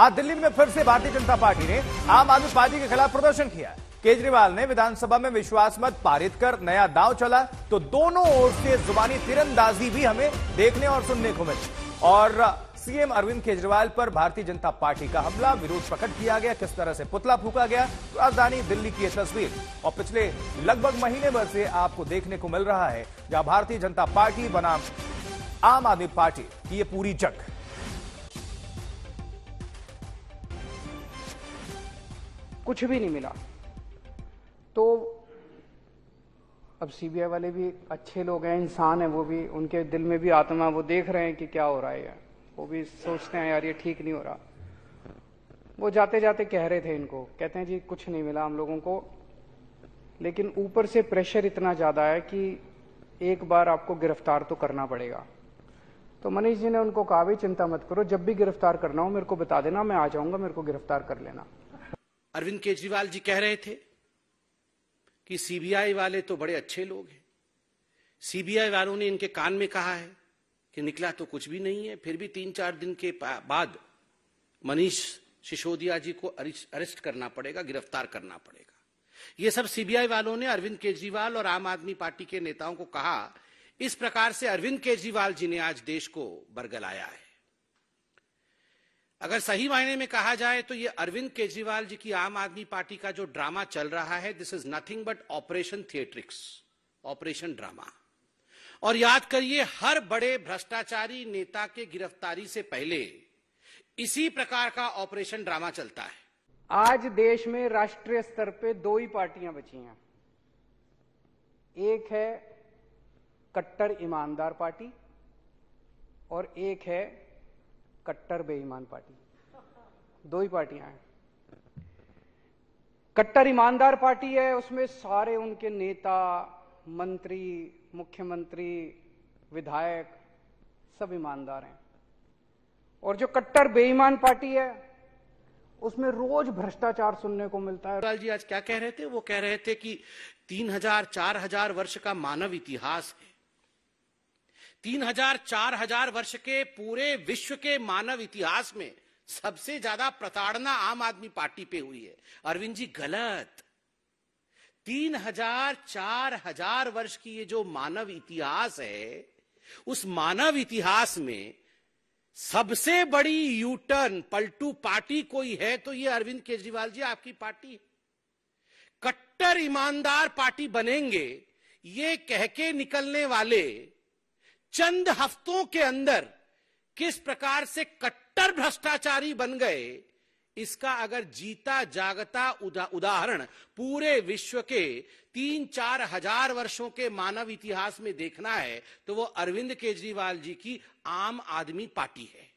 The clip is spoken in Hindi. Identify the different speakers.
Speaker 1: आज दिल्ली में फिर से भारतीय जनता पार्टी ने आम आदमी पार्टी के खिलाफ प्रदर्शन किया केजरीवाल ने विधानसभा में विश्वास मत पारित कर नया दाव चला तो दोनों ओर से जुबानी तीरंदाजी भी हमें देखने और सुनने को मिली और सीएम अरविंद केजरीवाल पर भारतीय जनता पार्टी का हमला विरोध प्रकट किया गया किस तरह से पुतला फूका गया राजधानी दिल्ली की यह तस्वीर और पिछले लगभग महीने भर से आपको देखने को मिल रहा है जहां भारतीय जनता पार्टी बनाम आम आदमी पार्टी की ये पूरी जंग
Speaker 2: कुछ भी नहीं मिला तो अब सीबीआई वाले भी अच्छे लोग हैं इंसान हैं वो भी उनके दिल में भी आत्मा वो देख रहे हैं कि क्या हो रहा है वो भी सोचते हैं यार ये ठीक नहीं हो रहा वो जाते जाते कह रहे थे इनको कहते हैं जी कुछ नहीं मिला हम लोगों को लेकिन ऊपर से प्रेशर इतना ज़्यादा है कि एक बार आपको गिरफ्तार तो करना पड़ेगा तो मनीष जी ने उनको कहा भी चिंता मत करो जब भी गिरफ्तार करना हो मेरे को बता देना मैं आ जाऊंगा मेरे को गिरफ्तार कर लेना
Speaker 3: अरविंद केजरीवाल जी कह रहे थे कि सीबीआई वाले तो बड़े अच्छे लोग हैं सीबीआई वालों ने इनके कान में कहा है कि निकला तो कुछ भी नहीं है फिर भी तीन चार दिन के बाद मनीष सिसोदिया जी को अरेस्ट करना पड़ेगा गिरफ्तार करना पड़ेगा ये सब सीबीआई वालों ने अरविंद केजरीवाल और आम आदमी पार्टी के नेताओं को कहा इस प्रकार से अरविंद केजरीवाल जी ने आज देश को बरगलाया है अगर सही मायने में कहा जाए तो ये अरविंद केजरीवाल जी की आम आदमी पार्टी का जो ड्रामा चल रहा है this is nothing but operation theatrics operation drama और याद करिए हर बड़े भ्रष्टाचारी नेता के गिरफ्तारी से पहले इसी प्रकार का ऑपरेशन ड्रामा चलता है
Speaker 2: आज देश में राष्ट्रीय स्तर पे दो ही पार्टियां बची हैं एक है कट्टर ईमानदार पार्टी और एक है कट्टर बेईमान पार्टी दो ही पार्टियां हैं कट्टर ईमानदार पार्टी है उसमें सारे उनके नेता मंत्री मुख्यमंत्री विधायक सब ईमानदार हैं और जो कट्टर बेईमान पार्टी है उसमें रोज भ्रष्टाचार सुनने को मिलता
Speaker 3: है जी आज क्या कह रहे थे वो कह रहे थे कि तीन हजार चार हजार वर्ष का मानव इतिहास है तीन हजार चार हजार वर्ष के पूरे विश्व के मानव इतिहास में सबसे ज्यादा प्रताड़ना आम आदमी पार्टी पे हुई है अरविंद जी गलत तीन हजार चार हजार वर्ष की ये जो मानव इतिहास है उस मानव इतिहास में सबसे बड़ी यूटर्न पलटू पार्टी कोई है तो ये अरविंद केजरीवाल जी आपकी पार्टी कट्टर ईमानदार पार्टी बनेंगे ये कह के निकलने वाले चंद हफ्तों के अंदर किस प्रकार से कट्टर भ्रष्टाचारी बन गए इसका अगर जीता जागता उदाहरण पूरे विश्व के तीन चार हजार वर्षों के मानव इतिहास में देखना है तो वो अरविंद केजरीवाल जी की आम आदमी पार्टी है